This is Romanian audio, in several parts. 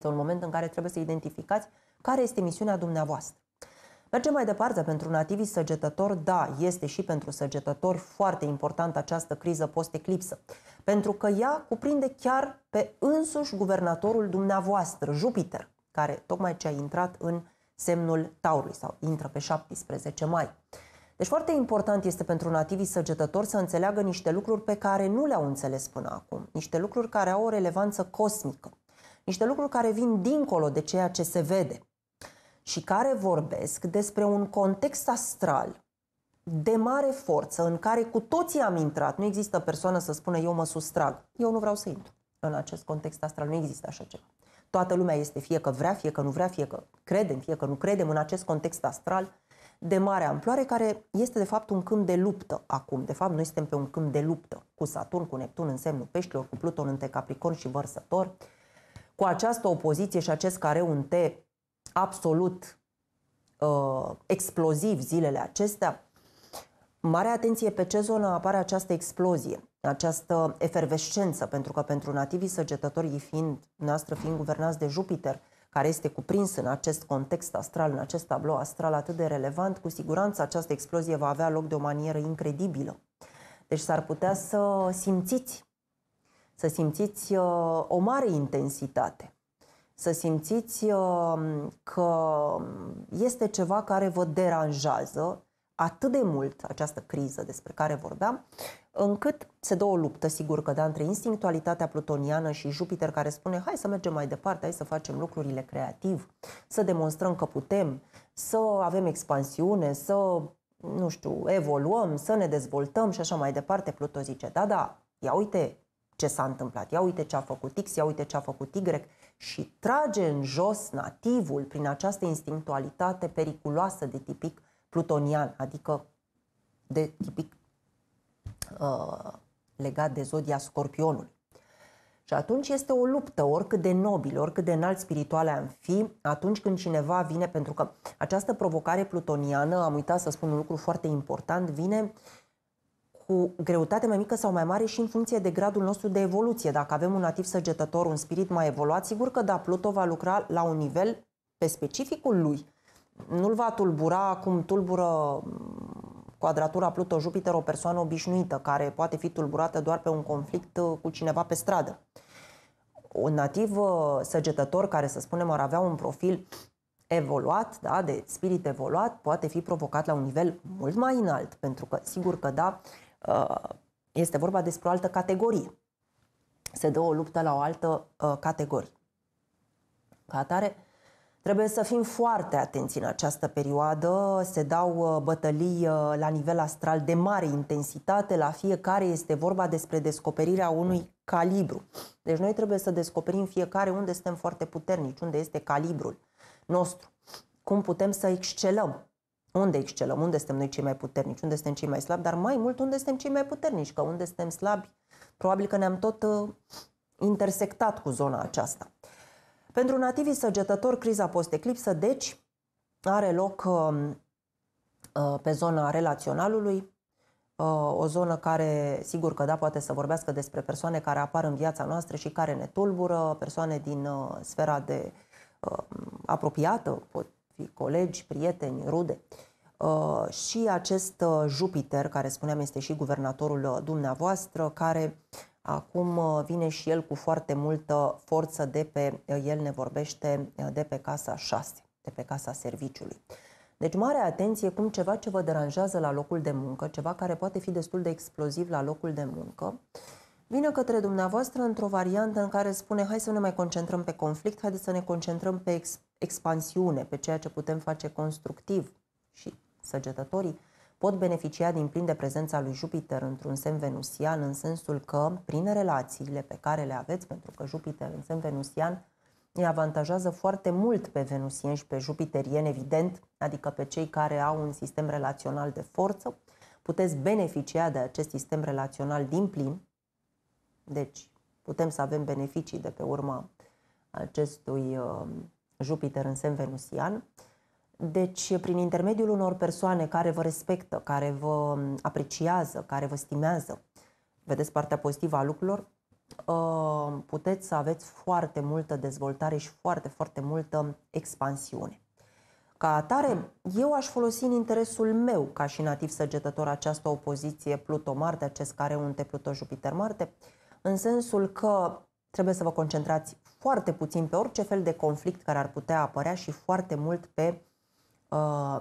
Este un moment în care trebuie să identificați care este misiunea dumneavoastră. Mergem mai departe, pentru nativii săgetători, da, este și pentru săgetători foarte importantă această criză post-eclipsă, pentru că ea cuprinde chiar pe însuși guvernatorul dumneavoastră, Jupiter, care tocmai ce a intrat în semnul taurului sau intră pe 17 mai. Deci foarte important este pentru nativii săgetători să înțeleagă niște lucruri pe care nu le-au înțeles până acum, niște lucruri care au o relevanță cosmică niște lucruri care vin dincolo de ceea ce se vede și care vorbesc despre un context astral de mare forță în care cu toții am intrat. Nu există persoană să spună eu mă sustrag. Eu nu vreau să intru în acest context astral. Nu există așa ceva. Toată lumea este fie că vrea, fie că nu vrea, fie că credem, fie că nu credem în acest context astral de mare amploare, care este de fapt un câmp de luptă acum. De fapt, noi suntem pe un câmp de luptă cu Saturn, cu Neptun în semnul peștilor, cu Pluton între Capricorn și Vărsător, uh, cu această opoziție și acest careu un T absolut uh, exploziv zilele acestea, mare atenție pe ce zonă apare această explozie, această efervescență, pentru că pentru nativii săgetători, ei fiind, noastră fiind guvernați de Jupiter, care este cuprins în acest context astral, în acest tablou astral atât de relevant, cu siguranță această explozie va avea loc de o manieră incredibilă. Deci s-ar putea să simțiți să simțiți uh, o mare intensitate, să simțiți uh, că este ceva care vă deranjează atât de mult această criză despre care vorbeam, încât se dă o luptă, sigur că da, între instinctualitatea plutoniană și Jupiter care spune hai să mergem mai departe, hai să facem lucrurile creativ, să demonstrăm că putem, să avem expansiune, să, nu știu, evoluăm, să ne dezvoltăm și așa mai departe. Pluto zice, da, da, ia uite, ce s-a întâmplat. Ia uite ce a făcut X, ia uite ce a făcut Y și trage în jos nativul prin această instinctualitate periculoasă de tipic plutonian, adică de tipic uh, legat de zodia scorpionului. Și atunci este o luptă, oricât de nobil, oricât de înalt spiritual am fi, atunci când cineva vine, pentru că această provocare plutoniană, am uitat să spun un lucru foarte important, vine uh, cu greutate mai mică sau mai mare și în funcție de gradul nostru de evoluție. Dacă avem un nativ săgetător, un spirit mai evoluat, sigur că da, Pluto va lucra la un nivel pe specificul lui. Nu-l va tulbura cum tulbură mm, quadratura Pluto-Jupiter o persoană obișnuită, care poate fi tulburată doar pe un conflict uh, cu cineva pe stradă. Un nativ uh, săgetător care, să spunem, ar avea un profil evoluat, da, de spirit evoluat, poate fi provocat la un nivel mult mai înalt, pentru că, sigur că da, Uh, este vorba despre o altă categorie. Se dă o luptă la o altă uh, categorie. Ca atare, trebuie să fim foarte atenți în această perioadă. Se dau uh, bătălii la nivel astral de mare intensitate, la fiecare este vorba despre descoperirea unui calibru. Deci noi trebuie să descoperim fiecare unde suntem foarte puternici, unde este calibrul nostru, cum putem să excelăm unde excelăm, unde suntem noi cei mai puternici, unde suntem cei mai slabi, dar mai mult unde suntem cei mai puternici, că unde suntem slabi, probabil că ne-am tot uh, intersectat cu zona aceasta. Pentru nativii săgetători, criza post-eclipsă, deci, are loc um, uh, pe zona relaționalului, uh, o zonă care, sigur că da, poate să vorbească despre persoane care apar în viața noastră și care ne tulbură, persoane din sfera de apropiată, pot fi colegi, prieteni, rude. Uh, Uh, și acest uh, Jupiter, care spuneam este și guvernatorul uh, dumneavoastră, care acum vine și el cu foarte multă forță de pe, el ne vorbește de pe casa 6, de pe casa serviciului. Deci mare atenție cum ceva ce vă deranjează la locul de muncă, ceva care poate fi destul de exploziv la locul de muncă, vine către dumneavoastră într-o variantă în care spune hai să ne mai concentrăm pe conflict, hai să ne concentrăm pe ex- expansiune, pe ceea ce putem face constructiv și Săgetătorii pot beneficia din plin de prezența lui Jupiter într-un semn venusian, în sensul că, prin relațiile pe care le aveți, pentru că Jupiter în semn venusian îi avantajează foarte mult pe venusien și pe jupiterien, evident, adică pe cei care au un sistem relațional de forță, puteți beneficia de acest sistem relațional din plin, deci putem să avem beneficii de pe urma acestui uh, Jupiter în semn venusian, deci, prin intermediul unor persoane care vă respectă, care vă apreciază, care vă stimează, vedeți partea pozitivă a lucrurilor, uh, puteți să aveți foarte multă dezvoltare și foarte, foarte multă expansiune. Ca atare, eu aș folosi în interesul meu, ca și nativ săgetător, această opoziție Pluto-Marte, acest care unte Pluto-Jupiter-Marte, în sensul că trebuie să vă concentrați foarte puțin pe orice fel de conflict care ar putea apărea și foarte mult pe Uh,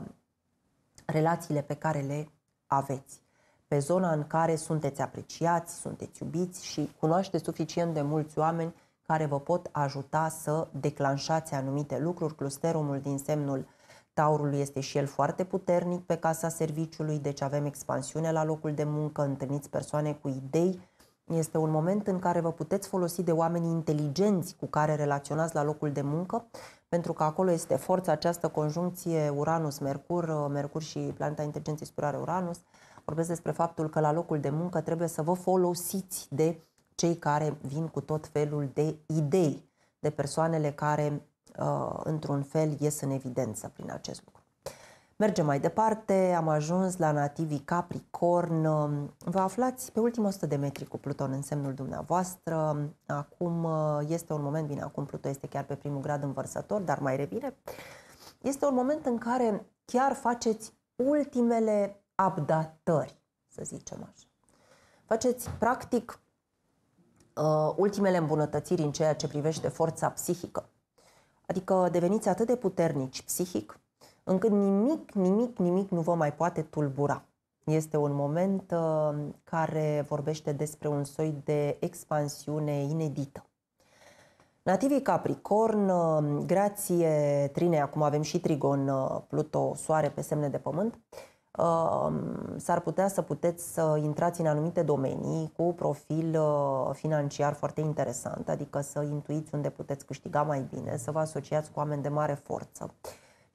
relațiile pe care le aveți, pe zona în care sunteți apreciați, sunteți iubiți și cunoașteți suficient de mulți oameni care vă pot ajuta să declanșați anumite lucruri. Clusterumul din semnul Taurului este și el foarte puternic pe casa serviciului, deci avem expansiune la locul de muncă, întâlniți persoane cu idei. Este un moment în care vă puteți folosi de oameni inteligenți cu care relaționați la locul de muncă pentru că acolo este forța această conjuncție Uranus-Mercur, Mercur și planeta inteligenței spirare Uranus. Vorbesc despre faptul că la locul de muncă trebuie să vă folosiți de cei care vin cu tot felul de idei, de persoanele care, uh, într-un fel, ies în evidență prin acest lucru. Mergem mai departe, am ajuns la nativii Capricorn. Vă aflați pe ultima 100 de metri cu Pluton în semnul dumneavoastră. Acum uh, este un moment, bine, acum Pluton este chiar pe primul grad învărsător, dar mai revine. Este un moment în care chiar faceți ultimele abdatări, să zicem așa. Faceți, practic, uh, ultimele îmbunătățiri în ceea ce privește forța psihică. Adică deveniți atât de puternici psihic, încât nimic, nimic, nimic nu vă mai poate tulbura. Este un moment uh, care vorbește despre un soi de expansiune inedită. Nativii Capricorn, uh, grație Trinei, acum avem și Trigon, uh, Pluto, Soare pe semne de pământ, s-ar putea să puteți să intrați în anumite domenii cu profil financiar foarte interesant, adică să intuiți unde puteți câștiga mai bine, să vă asociați cu oameni de mare forță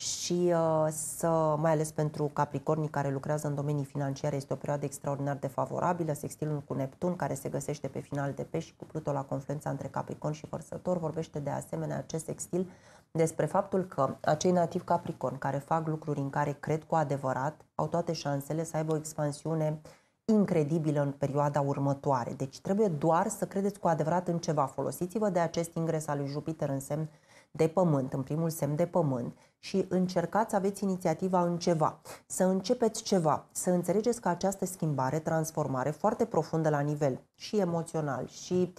și uh, să, mai ales pentru Capricornii care lucrează în domenii financiare, este o perioadă extraordinar de favorabilă. Sextilul cu Neptun, care se găsește pe final de pești și cu Pluto la confluența între Capricorn și Vărsător, vorbește de asemenea acest sextil despre faptul că acei nativi Capricorn care fac lucruri în care cred cu adevărat au toate șansele să aibă o expansiune incredibilă în perioada următoare. Deci trebuie doar să credeți cu adevărat în ceva. Folosiți-vă de acest ingres al lui Jupiter în semn de pământ, în primul semn de pământ și încercați să aveți inițiativa în ceva, să începeți ceva, să înțelegeți că această schimbare, transformare foarte profundă la nivel și emoțional și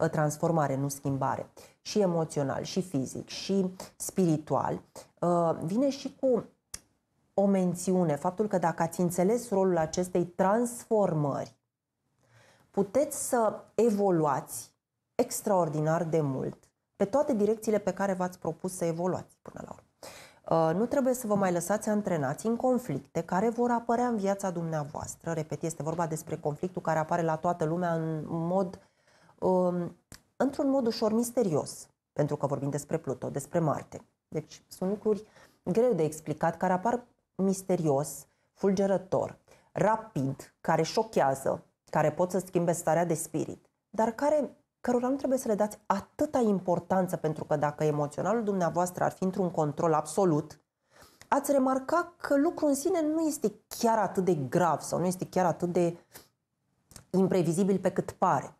ă, transformare, nu schimbare, și emoțional, și fizic, și spiritual, ă, vine și cu o mențiune, faptul că dacă ați înțeles rolul acestei transformări, puteți să evoluați extraordinar de mult pe toate direcțiile pe care v-ați propus să evoluați până la urmă. Uh, nu trebuie să vă mai lăsați antrenați în conflicte care vor apărea în viața dumneavoastră. Repet, este vorba despre conflictul care apare la toată lumea în mod, um, într-un mod ușor misterios, pentru că vorbim despre Pluto, despre Marte. Deci sunt lucruri greu de explicat, care apar misterios, fulgerător, rapid, care șochează, care pot să schimbe starea de spirit, dar care cărora nu trebuie să le dați atâta importanță, pentru că dacă emoționalul dumneavoastră ar fi într-un control absolut, ați remarca că lucrul în sine nu este chiar atât de grav sau nu este chiar atât de imprevizibil pe cât pare.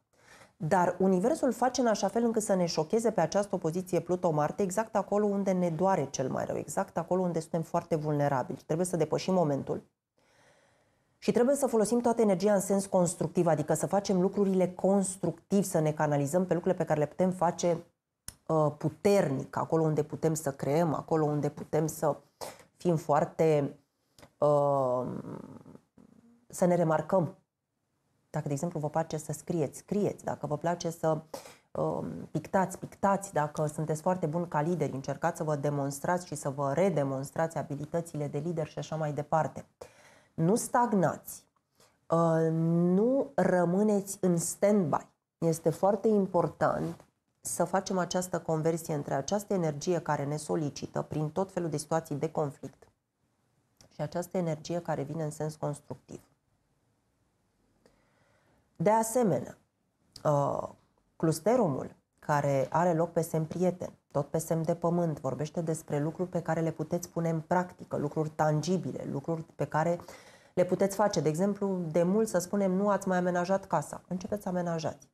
Dar Universul face în așa fel încât să ne șocheze pe această opoziție Pluto-Marte exact acolo unde ne doare cel mai rău, exact acolo unde suntem foarte vulnerabili. Trebuie să depășim momentul și trebuie să folosim toată energia în sens constructiv, adică să facem lucrurile constructiv, să ne canalizăm pe lucrurile pe care le putem face uh, puternic, acolo unde putem să creăm, acolo unde putem să fim foarte. Uh, să ne remarcăm. Dacă, de exemplu, vă place să scrieți, scrieți. Dacă vă place să uh, pictați, pictați. Dacă sunteți foarte buni ca lideri, încercați să vă demonstrați și să vă redemonstrați abilitățile de lider și așa mai departe. Uh, nu stagnați, uh, nu rămâneți în stand-by. Este foarte important să facem această conversie între această energie care ne solicită prin tot felul de situații de conflict și această energie care vine în sens constructiv. De asemenea, uh, clusterumul care are loc pe semn prieten tot pe semn de pământ, vorbește despre lucruri pe care le puteți pune în practică, lucruri tangibile, lucruri pe care le puteți face. De exemplu, de mult să spunem nu ați mai amenajat casa, începeți să amenajați.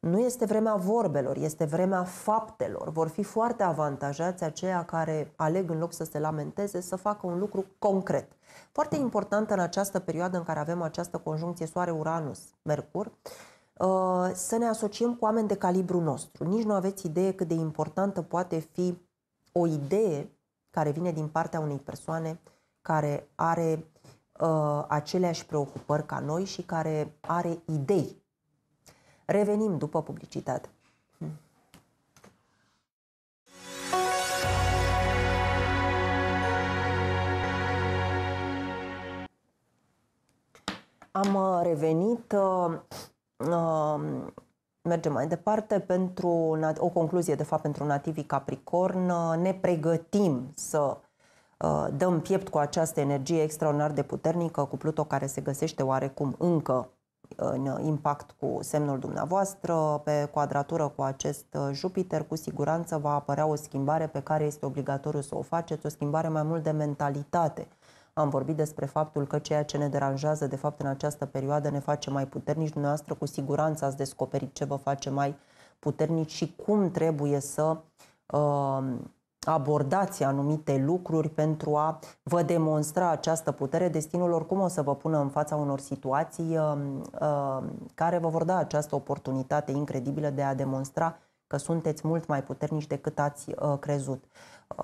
Nu este vremea vorbelor, este vremea faptelor. Vor fi foarte avantajați aceia care aleg în loc să se lamenteze să facă un lucru concret. Foarte important în această perioadă în care avem această conjuncție Soare-Uranus-Mercur, Uh, să ne asociem cu oameni de calibru nostru. Nici nu aveți idee cât de importantă poate fi o idee care vine din partea unei persoane care are uh, aceleași preocupări ca noi și care are idei. Revenim după publicitate. Am uh, revenit. Uh, Um, mergem mai departe. Pentru o concluzie, de fapt, pentru nativii Capricorn, ne pregătim să uh, dăm piept cu această energie extraordinar de puternică, cu Pluto care se găsește oarecum încă în impact cu semnul dumneavoastră, pe quadratură cu acest Jupiter, cu siguranță va apărea o schimbare pe care este obligatoriu să o faceți, o schimbare mai mult de mentalitate. Am vorbit despre faptul că ceea ce ne deranjează, de fapt, în această perioadă ne face mai puternici. Dumneavoastră, cu siguranță, ați descoperit ce vă face mai puternici și cum trebuie să uh, abordați anumite lucruri pentru a vă demonstra această putere. Destinul oricum o să vă pună în fața unor situații uh, uh, care vă vor da această oportunitate incredibilă de a demonstra că sunteți mult mai puternici decât ați uh, crezut.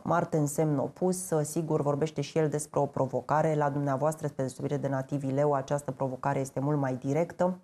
Marte în semn opus, sigur, vorbește și el despre o provocare. La dumneavoastră, spre deosebire de nativii leu, această provocare este mult mai directă.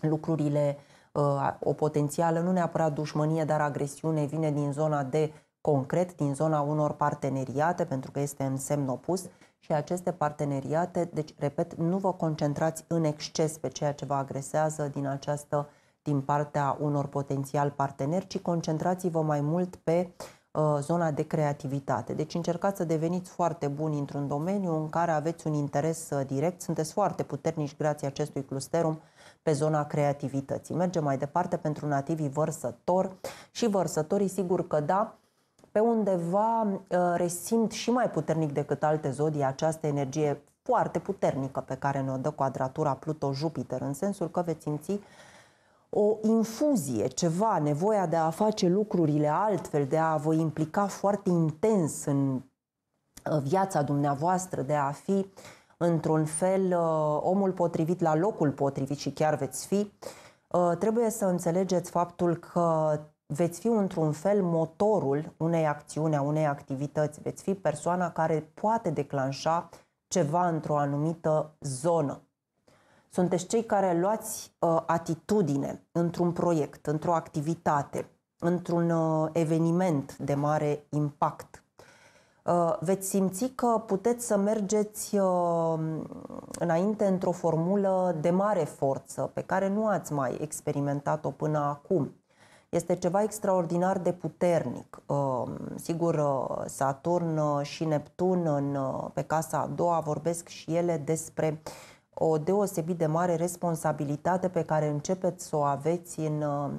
Lucrurile, uh, o potențială, nu neapărat dușmănie, dar agresiune, vine din zona de concret, din zona unor parteneriate, pentru că este în semn opus și aceste parteneriate, deci, repet, nu vă concentrați în exces pe ceea ce vă agresează din această din partea unor potențial parteneri, ci concentrați-vă mai mult pe uh, Uh, zona de creativitate. Deci încercați să deveniți foarte buni într-un domeniu în care aveți un interes uh, direct, sunteți foarte puternici grație acestui clusterum pe zona creativității. Mergem mai departe pentru nativii vărsători și vărsătorii, sigur că da, pe undeva uh, resimt și mai puternic decât alte zodii această energie foarte puternică pe care ne-o dă quadratura Pluto-Jupiter, în sensul că veți simți o infuzie, ceva, nevoia de a face lucrurile altfel, de a vă implica foarte intens în uh, viața dumneavoastră, de a fi într-un fel uh, omul potrivit la locul potrivit și chiar veți fi, uh, trebuie să înțelegeți faptul că veți fi într-un fel motorul unei acțiuni, a unei activități, veți fi persoana care poate declanșa ceva într-o anumită zonă sunteți cei care luați uh, atitudine într-un proiect, într-o activitate, într-un uh, eveniment de mare impact. Uh, veți simți că puteți să mergeți uh, înainte într-o formulă de mare forță pe care nu ați mai experimentat-o până acum. Este ceva extraordinar de puternic. Uh, sigur, Saturn și Neptun în, pe casa a doua vorbesc și ele despre o deosebit de mare responsabilitate pe care începeți să o aveți în uh,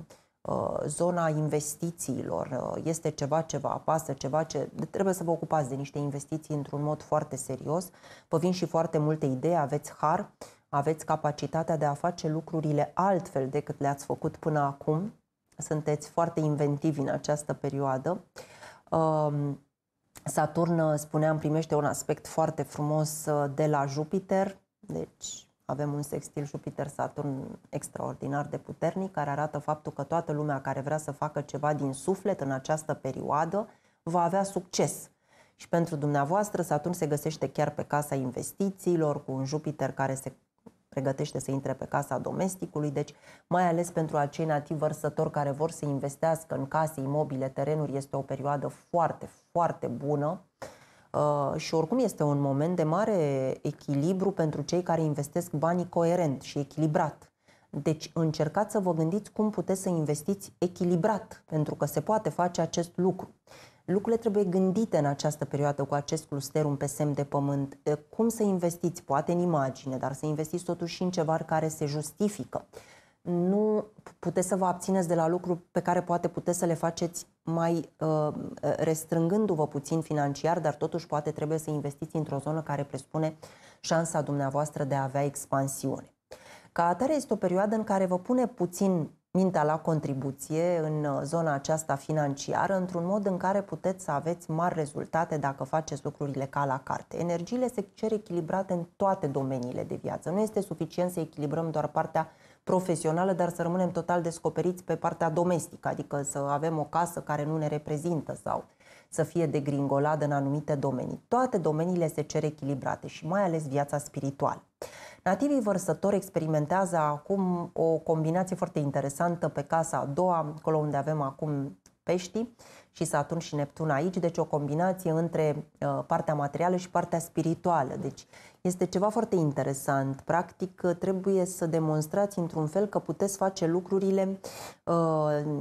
uh, zona investițiilor. Uh, este ceva ce vă apasă, ceva ce trebuie să vă ocupați de niște investiții într-un mod foarte serios. Vă vin și foarte multe idei, aveți har, aveți capacitatea de a face lucrurile altfel decât le-ați făcut până acum. Sunteți foarte inventivi în această perioadă. Um, Saturn, spuneam, primește un aspect foarte frumos de la Jupiter, deci avem un sextil Jupiter-Saturn extraordinar de puternic, care arată faptul că toată lumea care vrea să facă ceva din suflet în această perioadă va avea succes. Și pentru dumneavoastră, Saturn se găsește chiar pe casa investițiilor, cu un Jupiter care se pregătește să intre pe casa domesticului, deci mai ales pentru acei nativi vărsători care vor să investească în case, imobile, terenuri, este o perioadă foarte, foarte bună Uh, și oricum este un moment de mare echilibru pentru cei care investesc banii coerent și echilibrat. Deci încercați să vă gândiți cum puteți să investiți echilibrat, pentru că se poate face acest lucru. Lucrurile trebuie gândite în această perioadă cu acest clusterum pe semn de pământ. Uh, cum să investiți? Poate în imagine, dar să investiți totuși în ceva care se justifică nu puteți să vă abțineți de la lucruri pe care poate puteți să le faceți mai uh, uh, restrângându-vă puțin financiar, dar totuși poate trebuie să investiți într-o zonă care presupune șansa dumneavoastră de a avea expansiune. Ca atare este o perioadă în care vă pune puțin mintea la contribuție în uh, zona aceasta financiară, într-un mod în care puteți să aveți mari rezultate dacă faceți lucrurile ca la carte. Energiile se cer echilibrate în toate domeniile de viață. Nu este suficient să echilibrăm doar partea profesională, dar să rămânem total descoperiți pe partea domestică, adică să avem o casă care nu ne reprezintă sau să fie de în anumite domenii. Toate domeniile se cer echilibrate și mai ales viața spirituală. Nativii vărsători experimentează acum o combinație foarte interesantă pe casa a doua, acolo unde avem acum peștii și Saturn și Neptun aici, deci o combinație între uh, partea materială și partea spirituală. Deci este ceva foarte interesant. Practic, trebuie să demonstrați într-un fel că puteți face lucrurile uh,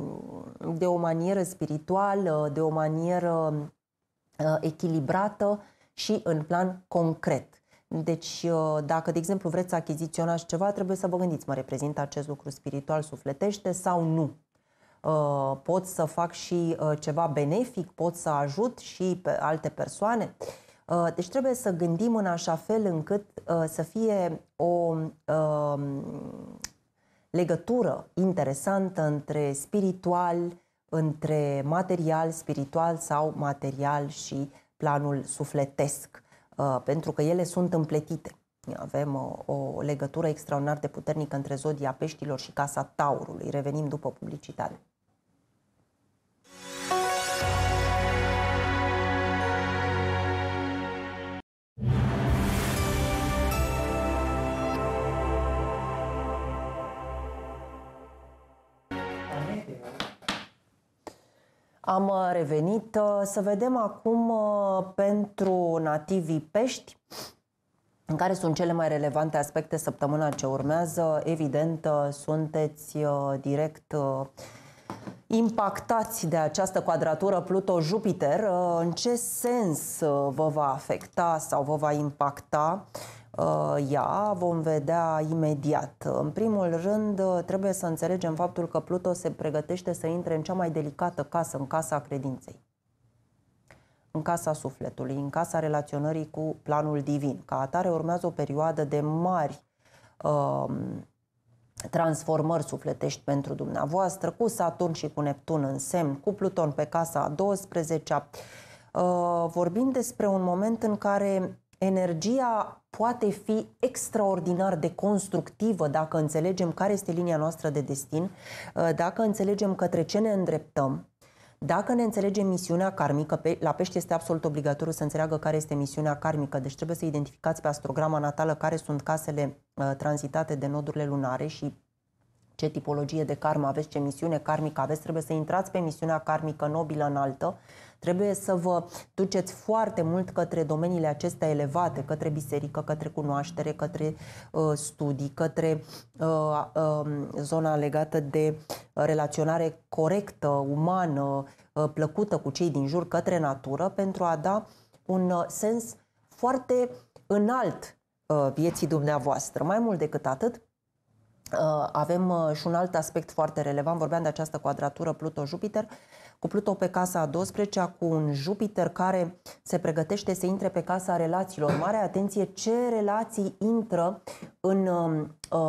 de o manieră spirituală, de o manieră uh, echilibrată și în plan concret. Deci, uh, dacă, de exemplu, vreți să achiziționați ceva, trebuie să vă gândiți, mă reprezintă acest lucru spiritual, sufletește sau nu. Pot să fac și ceva benefic, pot să ajut și pe alte persoane. Uh, deci trebuie să gândim în așa fel încât uh, să fie o um, legătură interesantă între spiritual, între material, spiritual sau material și planul sufletesc, uh, pentru că ele sunt împletite. Avem o, legătură extraordinar de puternică între zodia peștilor și casa taurului. Revenim după publicitate. Am uh, revenit uh, să vedem acum uh, pentru nativii pești în care sunt cele mai relevante aspecte săptămâna ce urmează. Evident, sunteți direct impactați de această quadratură Pluto-Jupiter. În ce sens vă va afecta sau vă va impacta? Uh, ea vom vedea imediat. În primul rând, uh, trebuie să înțelegem faptul că Pluto se pregătește să intre în cea mai delicată casă, în casa credinței, în casa sufletului, în casa relaționării cu planul divin. Ca atare urmează o perioadă de mari uh, transformări sufletești pentru dumneavoastră, cu Saturn și cu Neptun în semn, cu Pluton pe casa a 12-a, uh, vorbind despre un moment în care energia poate fi extraordinar de constructivă dacă înțelegem care este linia noastră de destin, uh, dacă înțelegem către ce ne îndreptăm, dacă ne înțelegem misiunea karmică, pe, la pește este absolut obligatoriu să înțeleagă care este misiunea karmică, deci trebuie să identificați pe astrograma natală care sunt casele uh, transitate de nodurile lunare și ce tipologie de karmă aveți, ce misiune karmică aveți, trebuie să intrați pe misiunea karmică nobilă înaltă, trebuie să vă duceți foarte mult către domeniile acestea elevate, către biserică, către cunoaștere, către uh, studii, către uh, uh, zona legată de relaționare corectă, umană, uh, plăcută cu cei din jur, către natură, pentru a da un uh, sens foarte înalt uh, vieții dumneavoastră. Mai mult decât atât, Uh, avem uh, și un alt aspect foarte relevant, vorbeam de această quadratură Pluto-Jupiter, cu Pluto pe casa a 12-a, cu un Jupiter care se pregătește să intre pe casa relațiilor. Mare atenție ce relații intră în um, Uh,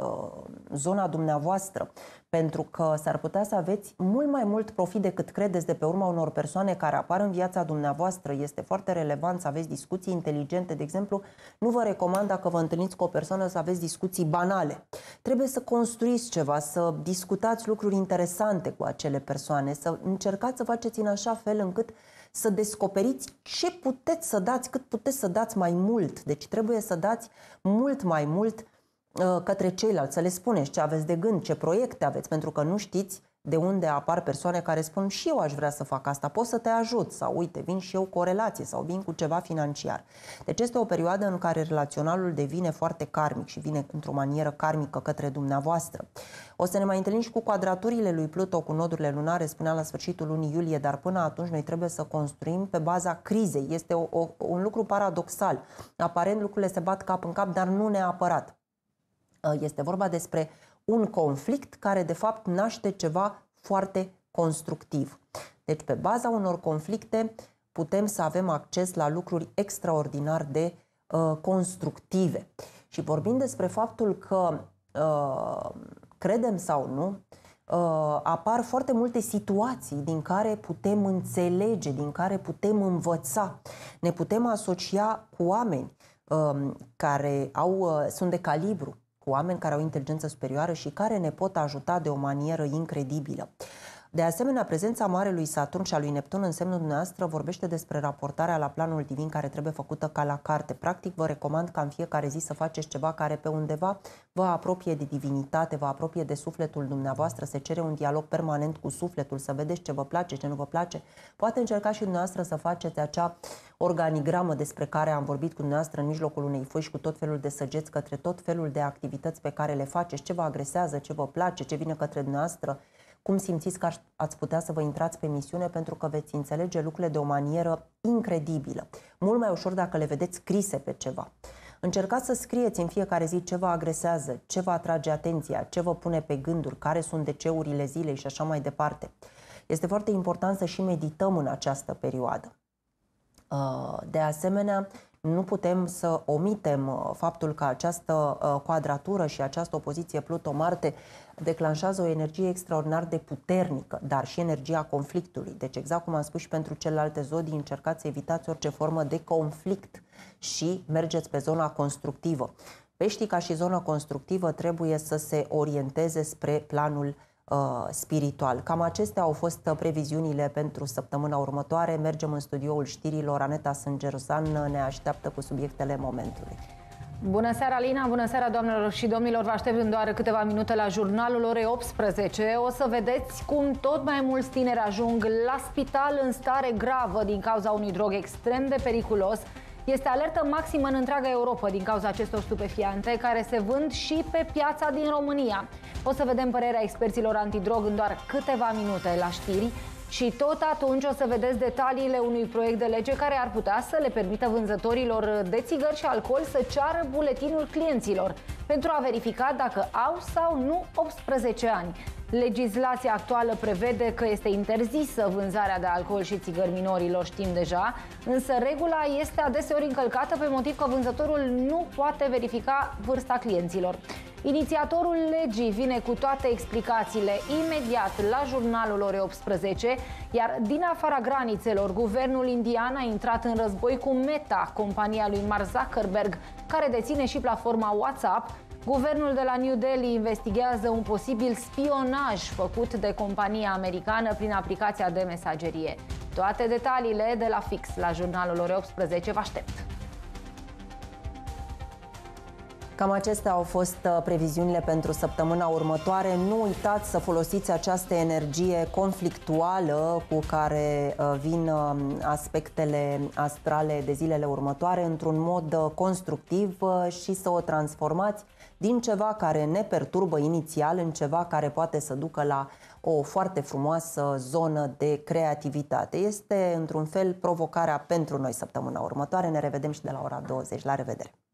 uh, zona dumneavoastră, pentru că s-ar putea să aveți mult mai mult profit decât credeți de pe urma unor persoane care apar în viața dumneavoastră. Este foarte relevant să aveți discuții inteligente. De exemplu, nu vă recomand dacă vă întâlniți cu o persoană să aveți discuții banale. Trebuie să construiți ceva, să discutați lucruri interesante cu acele persoane, să încercați să faceți în așa fel încât să descoperiți ce puteți să dați, cât puteți să dați mai mult. Deci trebuie să dați mult mai mult Uh, către ceilalți, să le spuneți ce aveți de gând, ce proiecte aveți, pentru că nu știți de unde apar persoane care spun și eu aș vrea să fac asta, pot să te ajut sau uite, vin și eu cu o relație sau vin cu ceva financiar. Deci este o perioadă în care relaționalul devine foarte karmic și vine într-o manieră karmică către dumneavoastră. O să ne mai întâlnim și cu quadraturile lui Pluto cu nodurile lunare, spunea la sfârșitul lunii iulie, dar până atunci noi trebuie să construim pe baza crizei. Este o, o, un lucru paradoxal. Aparent lucrurile se bat cap în cap, dar nu neapărat. Uh, este vorba despre un conflict care, de fapt, naște ceva foarte constructiv. Deci, pe baza unor conflicte, putem să avem acces la lucruri extraordinar de uh, constructive. Și vorbind despre faptul că, uh, credem sau nu, uh, apar foarte multe situații din care putem înțelege, din care putem învăța, ne putem asocia cu oameni um, care au, uh, sunt de calibru, cu oameni care au inteligență superioară și care ne pot ajuta de o manieră incredibilă. De asemenea, prezența Marelui Saturn și a lui Neptun în semnul dumneavoastră vorbește despre raportarea la planul divin care trebuie făcută ca la carte. Practic, vă recomand ca în fiecare zi să faceți ceva care pe undeva vă apropie de divinitate, vă apropie de sufletul dumneavoastră, se cere un dialog permanent cu sufletul, să vedeți ce vă place, ce nu vă place. Poate încercați și dumneavoastră să faceți acea organigramă despre care am vorbit cu dumneavoastră în mijlocul unei foi și cu tot felul de săgeți către tot felul de activități pe care le faceți, ce vă agresează, ce vă place, ce vine către dumneavoastră, cum simțiți că ați putea să vă intrați pe misiune pentru că veți înțelege lucrurile de o manieră incredibilă, mult mai ușor dacă le vedeți scrise pe ceva. Încercați să scrieți în fiecare zi ce vă agresează, ce vă atrage atenția, ce vă pune pe gânduri, care sunt deceurile zilei și așa mai departe. Este foarte important să și medităm în această perioadă. Uh, de asemenea, nu putem să omitem uh, faptul că această uh, quadratură și această opoziție Pluto-Marte declanșează o energie extraordinar de puternică, dar și energia conflictului. Deci, exact cum am spus și pentru celelalte zodii, încercați să evitați orice formă de conflict și mergeți pe zona constructivă. Peștii, ca și zona constructivă, trebuie să se orienteze spre planul uh, spiritual. Cam acestea au fost uh, previziunile pentru săptămâna următoare. Mergem în studioul știrilor. Aneta Sângerzan ne așteaptă cu subiectele momentului. Bună seara, Alina! Bună seara, doamnelor și domnilor! Vă aștept în doar câteva minute la jurnalul orei 18. O să vedeți cum tot mai mulți tineri ajung la spital în stare gravă din cauza unui drog extrem de periculos. Este alertă maximă în întreaga Europa din cauza acestor stupefiante care se vând și pe piața din România. O să vedem părerea experților antidrog în doar câteva minute la știri și tot atunci o să vedeți detaliile unui proiect de lege care ar putea să le permită vânzătorilor de țigări și alcool să ceară buletinul clienților pentru a verifica dacă au sau nu 18 ani. Legislația actuală prevede că este interzisă vânzarea de alcool și țigări minorilor, știm deja, însă regula este adeseori încălcată pe motiv că vânzătorul nu poate verifica vârsta clienților. Inițiatorul legii vine cu toate explicațiile imediat la jurnalul ore 18, iar din afara granițelor, guvernul indian a intrat în război cu Meta, compania lui Mark Zuckerberg, care deține și platforma WhatsApp, Guvernul de la New Delhi investigează un posibil spionaj făcut de compania americană prin aplicația de mesagerie. Toate detaliile de la fix la jurnalul ore 18 vă aștept. Cam acestea au fost uh, previziunile pentru săptămâna următoare. Nu uitați să folosiți această energie conflictuală cu care uh, vin uh, aspectele astrale de zilele următoare într-un mod constructiv și să o transformați din ceva care ne perturbă inițial în ceva care poate să ducă la o foarte frumoasă zonă de creativitate. Este, într-un fel, provocarea pentru noi săptămâna următoare. Ne revedem și de la ora 20. La revedere!